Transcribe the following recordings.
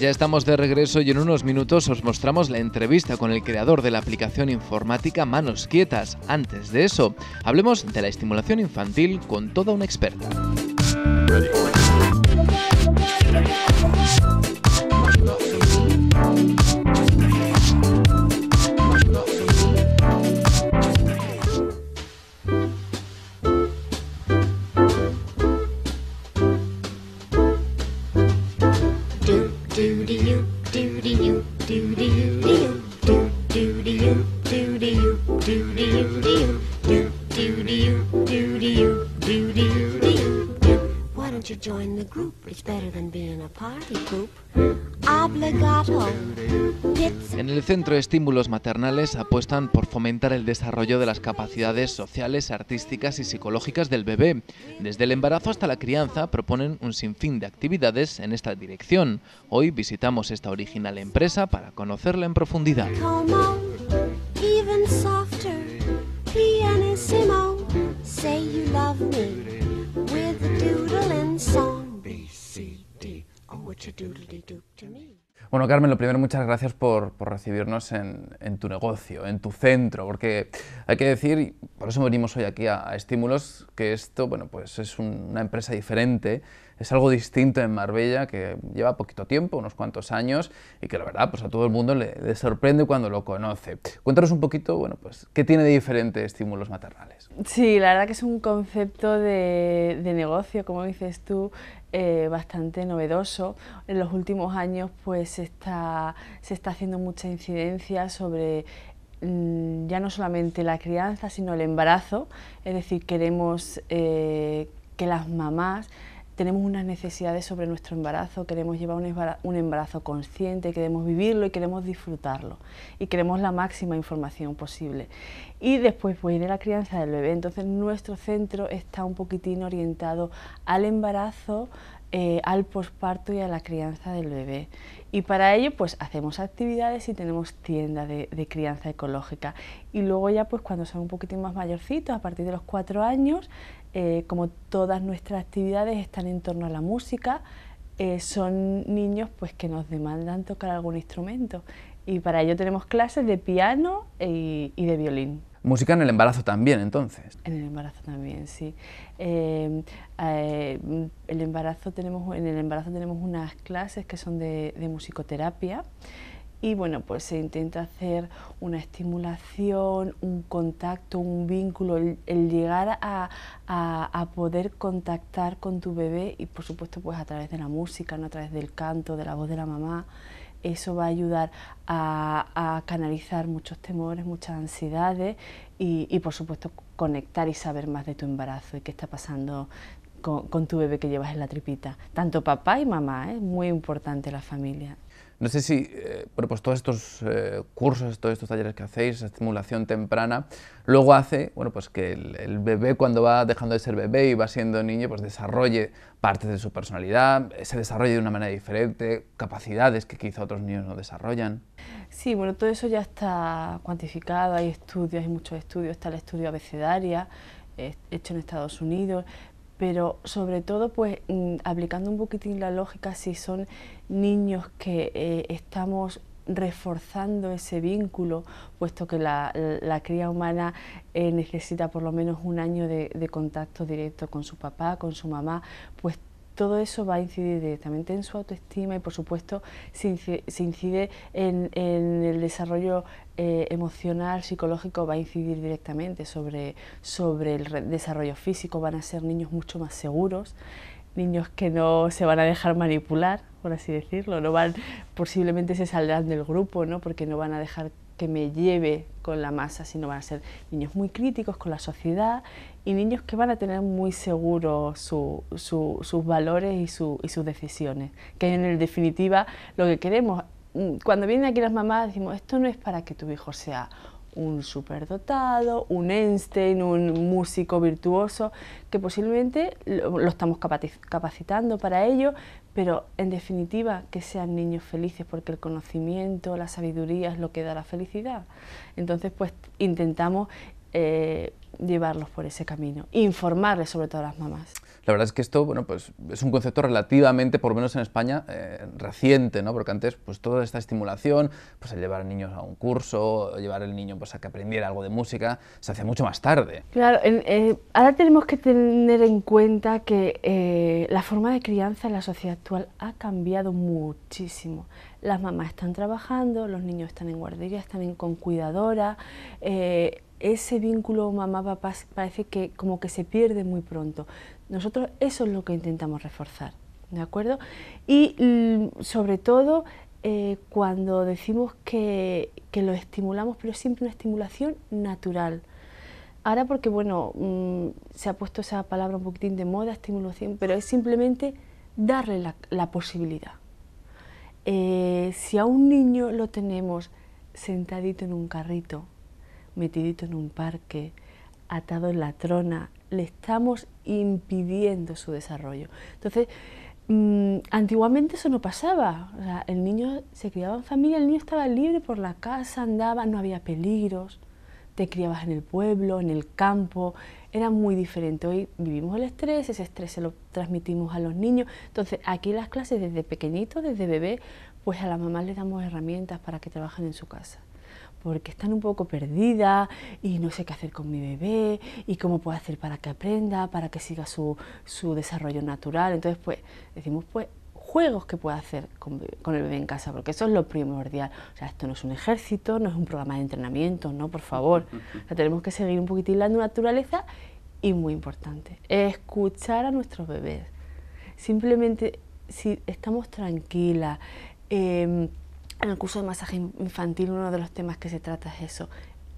Ya estamos de regreso y en unos minutos os mostramos la entrevista con el creador de la aplicación informática Manos Quietas. Antes de eso, hablemos de la estimulación infantil con toda una experta. En el Centro de Estímulos Maternales apuestan por fomentar el desarrollo de las capacidades sociales, artísticas y psicológicas del bebé. Desde el embarazo hasta la crianza proponen un sinfín de actividades en esta dirección. Hoy visitamos esta original empresa para conocerla en profundidad. Bueno, Carmen, lo primero, muchas gracias por, recibirnos en, tu negocio, en tu centro, porque hay que decir, por eso venimos hoy aquí a, Estímulos, que esto, bueno, pues es una empresa diferente es algo distinto en Marbella que lleva poquito tiempo, unos cuantos años, y que la verdad pues a todo el mundo le, sorprende cuando lo conoce. Cuéntanos un poquito, bueno, pues, ¿qué tiene de diferente estímulos maternales? Sí, la verdad que es un concepto de, negocio, como dices tú, eh, bastante novedoso. En los últimos años pues se está, se está haciendo mucha incidencia sobre mm, ya no solamente la crianza, sino el embarazo, es decir, queremos eh, que las mamás tenemos unas necesidades sobre nuestro embarazo, queremos llevar un embarazo, consciente, queremos vivirlo y queremos disfrutarlo y queremos la máxima información posible. Y después pues, viene la crianza del bebé, entonces nuestro centro está un poquitín orientado al embarazo, eh, al posparto y a la crianza del bebé. Y para ello pues hacemos actividades y tenemos tiendas de, de, crianza ecológica. Y luego ya pues cuando son un poquitín más mayorcitos, a partir de los cuatro años, eh, como todas nuestras actividades están en torno a la música, eh, son niños pues, que nos demandan tocar algún instrumento y para ello tenemos clases de piano y, de violín. Música en el embarazo también, entonces. En el embarazo también, sí. Eh, en el embarazo tenemos unas clases que son de musicoterapia y bueno, pues se intenta hacer una estimulación, un contacto, un vínculo, el, llegar a, poder contactar con tu bebé y por supuesto pues a través de la música, no a través del canto, de la voz de la mamá. Eso va a ayudar a, canalizar muchos temores, muchas ansiedades y, por supuesto conectar y saber más de tu embarazo y qué está pasando con, tu bebé que llevas en la tripita. Tanto papá y mamá, es ¿eh? muy importante la familia. No sé si eh, pues todos estos eh, cursos, todos estos talleres que hacéis, estimulación temprana, luego hace bueno, pues que el, bebé cuando va dejando de ser bebé y va siendo niño, pues desarrolle partes de su personalidad, se desarrolle de una manera diferente, capacidades que quizá otros niños no desarrollan. Sí, bueno, todo eso ya está cuantificado, hay estudios, hay muchos estudios, está el estudio abecedaria, eh, hecho en Estados Unidos, pero sobre todo pues mm, aplicando un poquitín la lógica si son niños que eh, estamos reforzando ese vínculo, puesto que la, cría humana eh, necesita por lo menos un año de, de, contacto directo con su papá, con su mamá, pues todo eso va a incidir directamente en su autoestima y por supuesto se incide, en, el desarrollo eh, emocional, psicológico, va a incidir directamente sobre, sobre el desarrollo físico, van a ser niños mucho más seguros, niños que no se van a dejar manipular, por así decirlo, no van, posiblemente se saldrán del grupo, ¿no? porque no van a dejar que me lleve con la masa, sino van a ser niños muy críticos con la sociedad y niños que van a tener muy seguros sus valores y, y, sus decisiones, que en definitiva lo que queremos. Mm, cuando vienen aquí las mamás decimos, esto no es para que tu hijo sea un superdotado, un Einstein, un músico virtuoso, que posiblemente lo, estamos capacitando para ello, pero en definitiva que sean niños felices, porque el conocimiento, la sabiduría es lo que da la felicidad. Entonces, pues intentamos eh, llevarlos por ese camino, informarles sobre todo a las mamás. La verdad es que esto, bueno, pues es un concepto relativamente, por lo menos en España, eh, reciente, ¿no? Porque antes, pues toda esta estimulación, pues el llevar niños a un curso, llevar el niño pues, a que aprendiera algo de música, se hacía mucho más tarde. Claro, eh, ahora tenemos que tener en cuenta que eh, la forma de crianza en la sociedad actual ha cambiado muchísimo. Las mamás están trabajando, los niños están en guardería, están con cuidadora ese vínculo mamá-papá parece que como que se pierde muy pronto. Nosotros eso es lo que intentamos reforzar, ¿de acuerdo? Y mm, sobre todo eh, cuando decimos que, lo estimulamos, pero es siempre una estimulación natural. Ahora porque, bueno, mm, se ha puesto esa palabra un poquitín de moda, estimulación, pero es simplemente darle la, posibilidad. Eh, si a un niño lo tenemos sentadito en un carrito, metidito en un parque, atado en la trona, le estamos impidiendo su desarrollo. Entonces, mm, antiguamente eso no pasaba. O sea, el niño se criaba en familia, el niño estaba libre por la casa, andaba, no había peligros. Te criabas en el pueblo, en el campo, era muy diferente. Hoy vivimos el estrés, ese estrés se lo transmitimos a los niños. Entonces, aquí en las clases desde pequeñito, desde bebé, pues a las mamás le damos herramientas para que trabajen en su casa porque están un poco perdidas y no sé qué hacer con mi bebé y cómo puedo hacer para que aprenda, para que siga su, desarrollo natural. Entonces, pues decimos, pues juegos que pueda hacer con, el bebé en casa, porque eso es lo primordial. O sea, esto no es un ejército, no es un programa de entrenamiento, no, por favor. O tenemos que seguir un poquitín la naturaleza y muy importante, escuchar a nuestros bebés. Simplemente si estamos tranquilas, em, en el curso de masaje infantil uno de los temas que se trata es eso,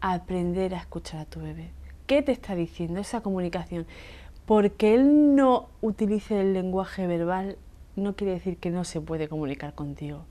aprender a escuchar a tu bebé. ¿Qué te está diciendo esa comunicación? Porque él no utilice el lenguaje verbal no quiere decir que no se puede comunicar contigo.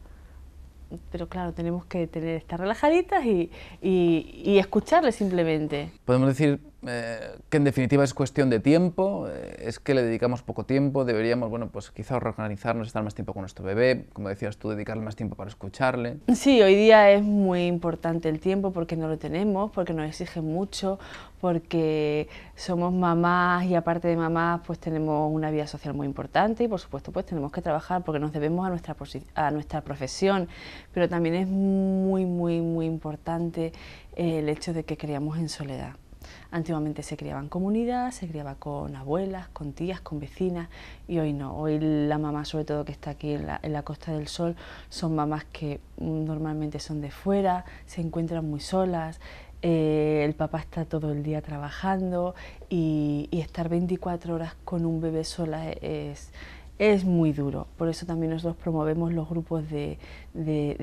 Pero claro, tenemos que tener, estar relajaditas y, y, y escucharle simplemente. Podemos decir eh, que en definitiva es cuestión de tiempo, eh, es que le dedicamos poco tiempo, deberíamos, bueno, pues quizá reorganizarnos, estar más tiempo con nuestro bebé, como decías tú, dedicarle más tiempo para escucharle. Sí, hoy día es muy importante el tiempo porque no lo tenemos, porque nos exige mucho, porque somos mamás y aparte de mamás pues tenemos una vida social muy importante y por supuesto pues tenemos que trabajar porque nos debemos a nuestra, a nuestra profesión, pero también es muy, muy, muy importante el hecho de que creamos en soledad. Antiguamente se criaba en comunidad, se criaba con abuelas, con tías, con vecinas y hoy no. Hoy la mamá, sobre todo que está aquí en la, Costa del Sol, son mamás que mm, normalmente son de fuera, se encuentran muy solas, eh, el papá está todo el día trabajando y, estar 24 horas con un bebé sola es, muy duro. Por eso también nosotros promovemos los grupos de,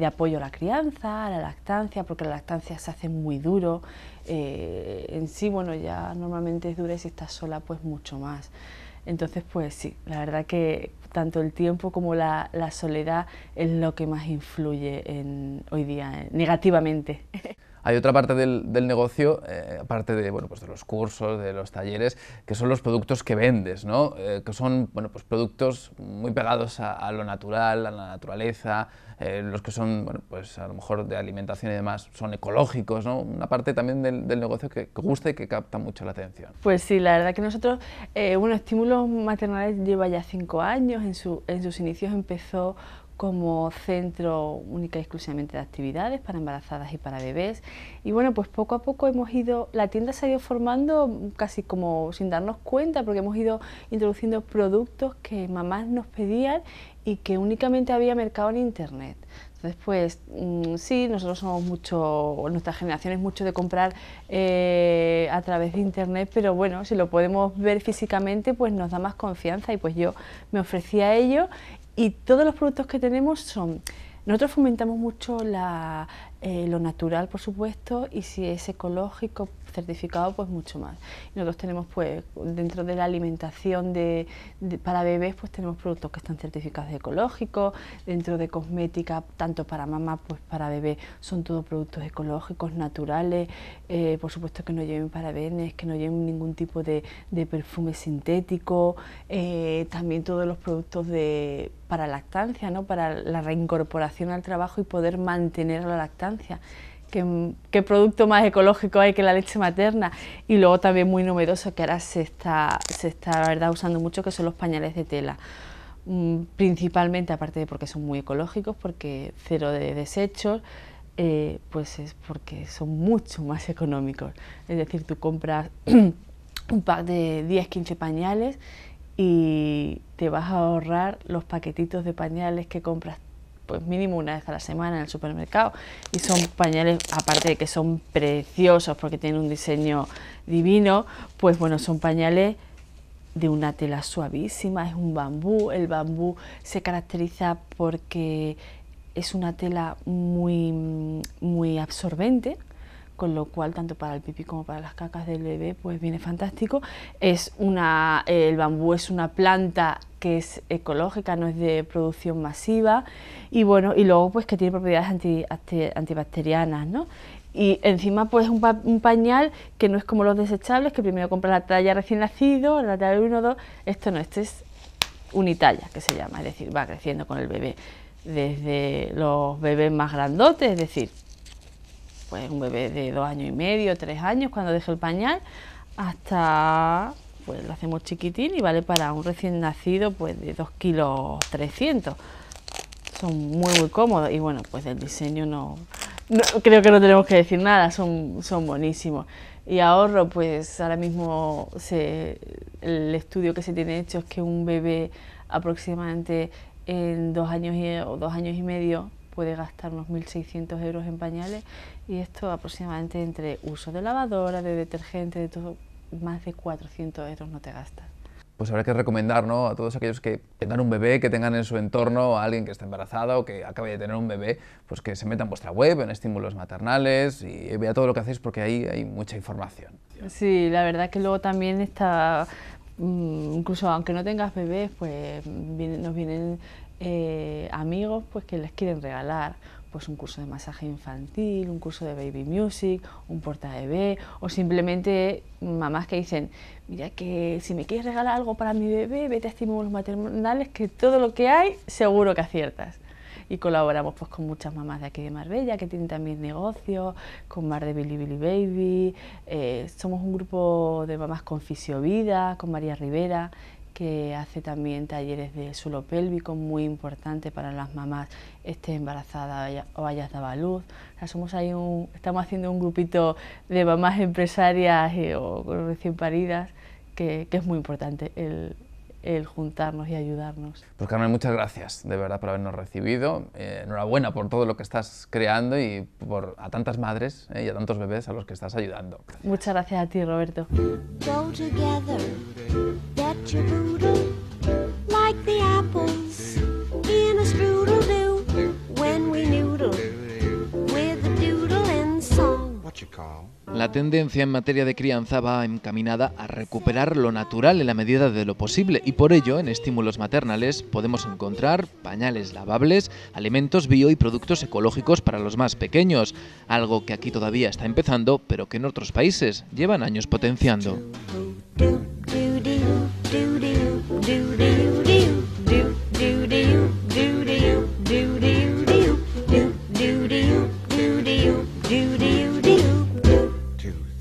apoyo a la crianza, a la lactancia, porque la lactancia se hace muy duro eh, en sí, bueno, ya normalmente es dura y si estás sola, pues mucho más. Entonces, pues sí, la verdad que tanto el tiempo como la, soledad es lo que más influye en, hoy día eh, negativamente. hay otra parte del, negocio, eh, aparte de, bueno, pues de los cursos, de los talleres, que son los productos que vendes, ¿no? Eh, que son bueno, pues productos muy pegados a, lo natural, a la naturaleza, eh, los que son, bueno, pues a lo mejor de alimentación y demás, son ecológicos, ¿no? Una parte también del, negocio que, gusta y que capta mucho la atención. Pues sí, la verdad que nosotros, bueno, Estímulos Maternales lleva ya cinco años, en, en sus inicios empezó como centro única y exclusivamente de actividades para embarazadas y para bebés. Y bueno, pues poco a poco hemos ido, la tienda se ha ido formando casi como sin darnos cuenta, porque hemos ido introduciendo productos que mamás nos pedían y que únicamente había mercado en internet. Entonces, pues mm, sí, nosotros somos mucho, nuestra generación es mucho de comprar eh, a través de internet, pero bueno, si lo podemos ver físicamente, pues nos da más confianza y pues yo me ofrecía a ello y todos los productos que tenemos son nosotros fomentamos mucho la, eh, lo natural, por supuesto, y si es ecológico, certificado pues mucho más. nosotros tenemos pues dentro de la alimentación de, para bebés pues tenemos productos que están certificados ecológicos, dentro de cosmética tanto para mamá pues para bebé son todos productos ecológicos, naturales, eh, por supuesto que no lleven parabenes, que no lleven ningún tipo de, de perfume sintético, eh, también todos los productos de para lactancia, ¿no? para la reincorporación al trabajo y poder mantener la lactancia. ¿Qué, producto más ecológico hay que la leche materna. Y luego también muy numeroso que ahora se está, se está verdad, usando mucho, que son los pañales de tela. Mm, principalmente, aparte de porque son muy ecológicos, porque cero de desechos, eh, pues es porque son mucho más económicos. Es decir, tú compras un pack de 10, 15 pañales y te vas a ahorrar los paquetitos de pañales que compras pues mínimo una vez a la semana en el supermercado y son pañales aparte de que son preciosos porque tienen un diseño divino pues bueno son pañales de una tela suavísima es un bambú el bambú se caracteriza porque es una tela muy muy absorbente con lo cual tanto para el pipí como para las cacas del bebé pues viene fantástico. Es una, el bambú es una planta que es ecológica, no es de producción masiva y bueno, y luego pues que tiene propiedades antibacterianas, ¿no? y encima pues un, un, pañal que no es como los desechables, que primero compras la talla recién nacido, la talla 1 2, esto no, este es unitalla que se llama, es decir, va creciendo con el bebé, desde los bebés más grandotes, es decir, pues un bebé de dos años y medio, tres años, cuando deje el pañal, hasta pues lo hacemos chiquitín y vale para un recién nacido pues de 2 kilos 300 son muy muy cómodos y bueno pues el diseño no, creo que no tenemos que decir nada son, son buenísimos y ahorro pues ahora mismo el estudio que se tiene hecho es que un bebé aproximadamente en dos años o dos años y medio puede gastar unos 1.600 euros en pañales y esto aproximadamente entre uso de lavadora, de detergente, de todo, más de 400 euros no te gastas. Pues habrá que recomendar ¿no? a todos aquellos que tengan un bebé, que tengan en su entorno a alguien que está embarazada o que acabe de tener un bebé, pues que se metan en vuestra web, en estímulos maternales y vea todo lo que hacéis porque ahí hay mucha información. Sí, la verdad que luego también está, mm, incluso aunque no tengas bebés, pues nos vienen eh, amigos pues que les quieren regalar pues un curso de masaje infantil, un curso de baby music, un porta bebé o simplemente mamás que dicen, mira que si me quieres regalar algo para mi bebé, vete a estímulos maternales que todo lo que hay seguro que aciertas. Y colaboramos pues con muchas mamás de aquí de Marbella que tienen también negocios, con Mar de Bilibili Baby, eh, somos un grupo de mamás con Fisio Vida, con María Rivera, que hace también talleres de suelo pélvico, muy importante para las mamás, esté embarazada o hayas dado a luz. ahí un, estamos haciendo un grupito de mamás empresarias eh, o recién paridas, que, que es muy importante el, el juntarnos y ayudarnos. Pues Carmen, muchas gracias de verdad por habernos recibido. Eh, enhorabuena por todo lo que estás creando y por a tantas madres eh, y a tantos bebés a los que estás ayudando. Muchas gracias a ti, Roberto. La tendencia en materia de crianza va encaminada a recuperar lo natural en la medida de lo posible y por ello en estímulos maternales podemos encontrar pañales lavables, alimentos bio y productos ecológicos para los más pequeños, algo que aquí todavía está empezando pero que en otros países llevan años potenciando. two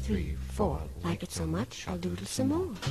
three four like it so much I'll doodle some more.